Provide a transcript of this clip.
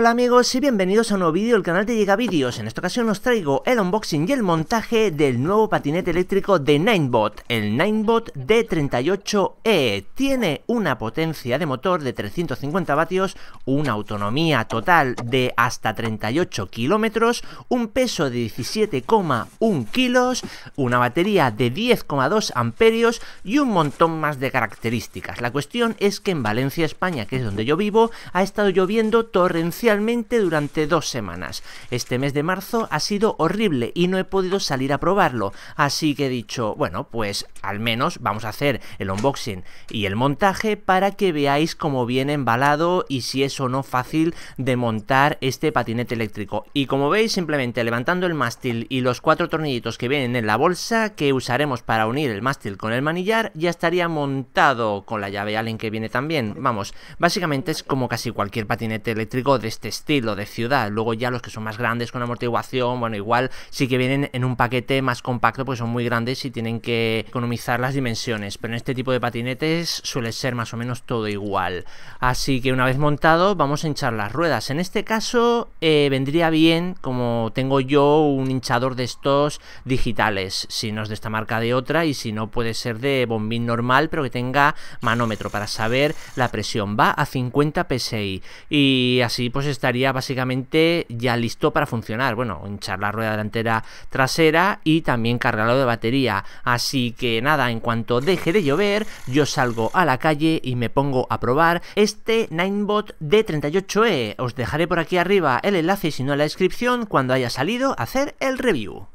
Hola amigos y bienvenidos a un nuevo vídeo del canal de Llega Vídeos. En esta ocasión os traigo el unboxing y el montaje del nuevo patinete eléctrico de Ninebot, el Ninebot D38E. Tiene una potencia de motor de 350 vatios, una autonomía total de hasta 38 kilómetros, un peso de 17,1 kilos, una batería de 10,2 amperios y un montón más de características. La cuestión es que en Valencia, España, que es donde yo vivo, ha estado lloviendo torrencialmente durante dos semanas. Este mes de marzo ha sido horrible y no he podido salir a probarlo, así que he dicho, bueno, pues al menos vamos a hacer el unboxing y el montaje para que veáis cómo viene embalado y si es o no fácil de montar este patinete eléctrico. Y como veis, simplemente levantando el mástil y los cuatro tornillitos que vienen en la bolsa que usaremos para unir el mástil con el manillar, ya estaría montado con la llave Allen que viene también. Vamos, básicamente es como casi cualquier patinete eléctrico de este este estilo de ciudad. Luego ya los que son más grandes con amortiguación, bueno, igual sí que vienen en un paquete más compacto pues son muy grandes y tienen que economizar las dimensiones. Pero en este tipo de patinetes suele ser más o menos todo igual. Así que una vez montado vamos a hinchar las ruedas. En este caso eh, vendría bien, como tengo yo, un hinchador de estos digitales. Si no es de esta marca de otra y si no puede ser de bombín normal pero que tenga manómetro para saber la presión. Va a 50 psi y así pues estaría básicamente ya listo para funcionar. Bueno, hinchar la rueda delantera trasera y también cargarlo de batería. Así que nada, en cuanto deje de llover, yo salgo a la calle y me pongo a probar este Ninebot D38E. Os dejaré por aquí arriba el enlace, si no en la descripción, cuando haya salido, a hacer el review.